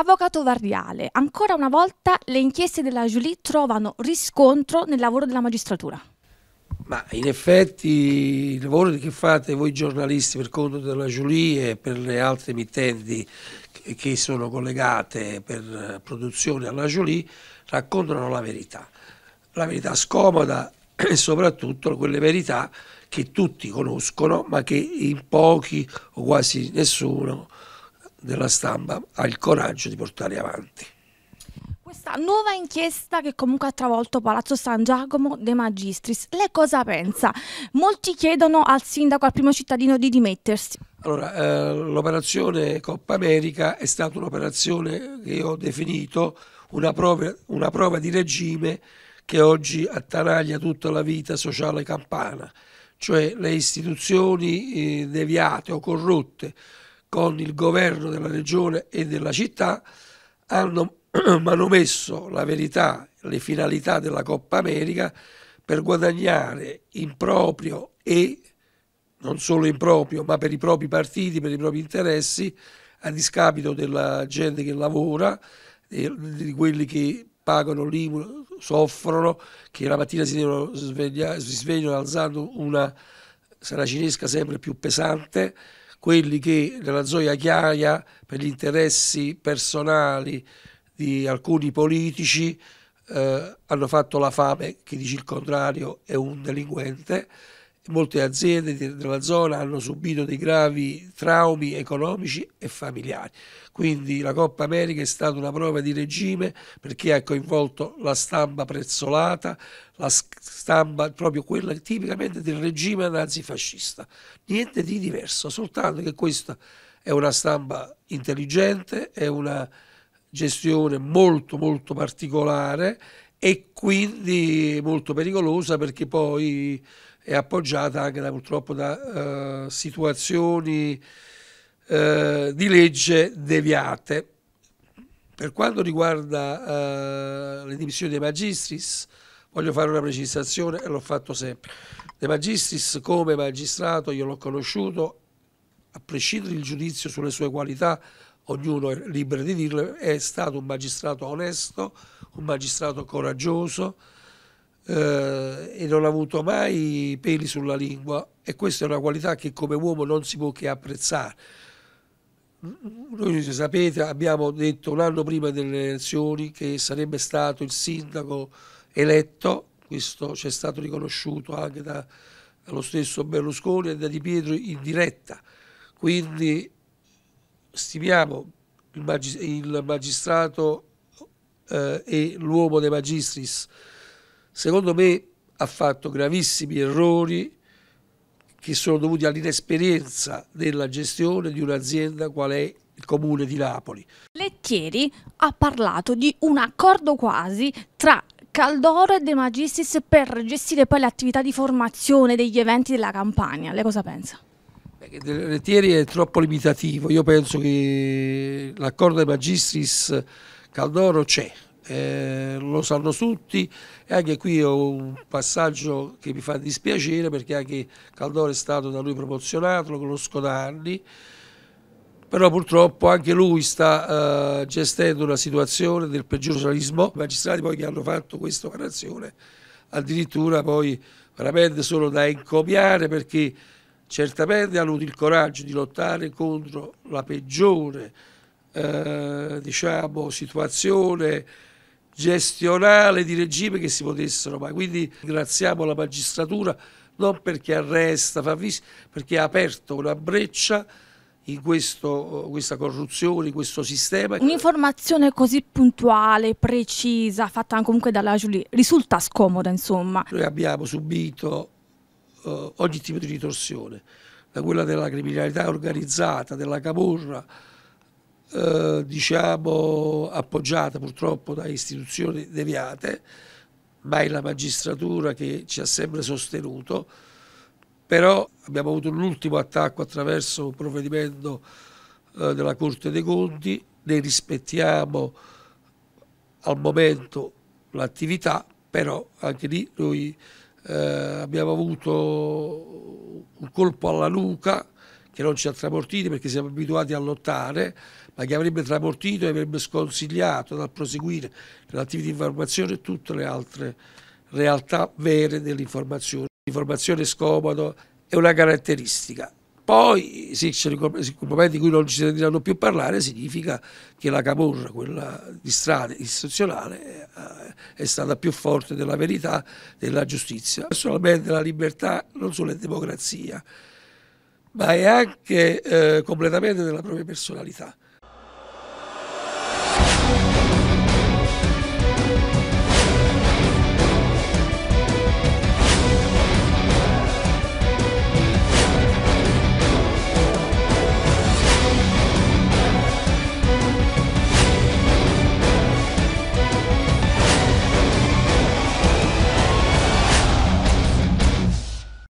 Avvocato Varriale, ancora una volta le inchieste della Julie trovano riscontro nel lavoro della magistratura. Ma in effetti il lavoro che fate voi giornalisti per conto della Julie e per le altre emittenti che sono collegate per produzione alla Julie raccontano la verità, la verità scomoda e soprattutto quelle verità che tutti conoscono ma che in pochi o quasi nessuno della stampa ha il coraggio di portare avanti. Questa nuova inchiesta che comunque ha travolto Palazzo San Giacomo De Magistris, lei cosa pensa? Molti chiedono al sindaco, al primo cittadino di dimettersi. Allora, eh, l'operazione Coppa America è stata un'operazione che io ho definito una prova, una prova di regime che oggi attanaglia tutta la vita sociale campana, cioè le istituzioni eh, deviate o corrotte con il governo della regione e della città, hanno manomesso la verità, le finalità della Coppa America per guadagnare in proprio e non solo in proprio, ma per i propri partiti, per i propri interessi, a discapito della gente che lavora, di quelli che pagano l'IMU, soffrono, che la mattina si, sveglia, si svegliano alzando una saracinesca sempre più pesante quelli che nella Zoya Chiaia per gli interessi personali di alcuni politici eh, hanno fatto la fame, chi dice il contrario è un delinquente, molte aziende della zona hanno subito dei gravi traumi economici e familiari. Quindi la Coppa America è stata una prova di regime perché ha coinvolto la stampa prezzolata, la stampa proprio quella tipicamente del regime nazifascista. Niente di diverso, soltanto che questa è una stampa intelligente, è una gestione molto molto particolare e quindi molto pericolosa perché poi è appoggiata anche da, purtroppo da eh, situazioni eh, di legge deviate. Per quanto riguarda eh, le dimissioni dei magistris, voglio fare una precisazione e l'ho fatto sempre. De Magistris come magistrato io l'ho conosciuto, a prescindere il giudizio sulle sue qualità, ognuno è libero di dirlo, è stato un magistrato onesto, un magistrato coraggioso, eh, e non ha avuto mai peli sulla lingua e questa è una qualità che come uomo non si può che apprezzare. Noi mm, mm, sapete abbiamo detto un anno prima delle elezioni che sarebbe stato il sindaco eletto, questo ci è stato riconosciuto anche da, dallo stesso Berlusconi e da Di Pietro in diretta, quindi stimiamo il, magistrato eh, e l'uomo dei magistris secondo me ha fatto gravissimi errori che sono dovuti all'inesperienza nella gestione di un'azienda qual è il comune di Napoli. Lettieri ha parlato di un accordo quasi tra Caldoro e De Magistris per gestire poi l'attività di formazione degli eventi della campagna. Lei cosa pensa? Lettieri è troppo limitativo, io penso che l'accordo De Magistris Caldoro c'è, eh, lo sanno tutti e anche qui ho un passaggio che mi fa dispiacere perché anche Caldore è stato da lui promozionato, lo conosco da anni, però purtroppo anche lui sta eh, gestendo una situazione del peggioralismo, i magistrati poi che hanno fatto questa operazione addirittura poi veramente sono da incopiare perché certamente hanno avuto il coraggio di lottare contro la peggiore eh, diciamo, situazione gestionale di regime che si potessero mai. Quindi ringraziamo la magistratura non perché arresta, fa visita, perché ha aperto una breccia in questo, questa corruzione, in questo sistema. Un'informazione così puntuale, precisa, fatta comunque dalla Giulia, risulta scomoda insomma. Noi abbiamo subito eh, ogni tipo di ritorsione, da quella della criminalità organizzata, della camorra, eh, diciamo, appoggiata purtroppo da istituzioni deviate, ma è la magistratura che ci ha sempre sostenuto, però abbiamo avuto un ultimo attacco attraverso un provvedimento eh, della Corte dei Conti, ne rispettiamo al momento l'attività, però anche lì noi eh, abbiamo avuto un colpo alla nuca che non ci ha tramortiti perché siamo abituati a lottare, ma che avrebbe tramortito e avrebbe sconsigliato dal proseguire nell'attività di informazione tutte le altre realtà vere dell'informazione. L'informazione scomodo è una caratteristica. Poi, se c'è il momento in cui non ci sentiranno più parlare, significa che la camorra, quella di strada istituzionale, eh, è stata più forte della verità, della giustizia. Personalmente la libertà non solo è democrazia, ma è anche eh, completamente della propria personalità.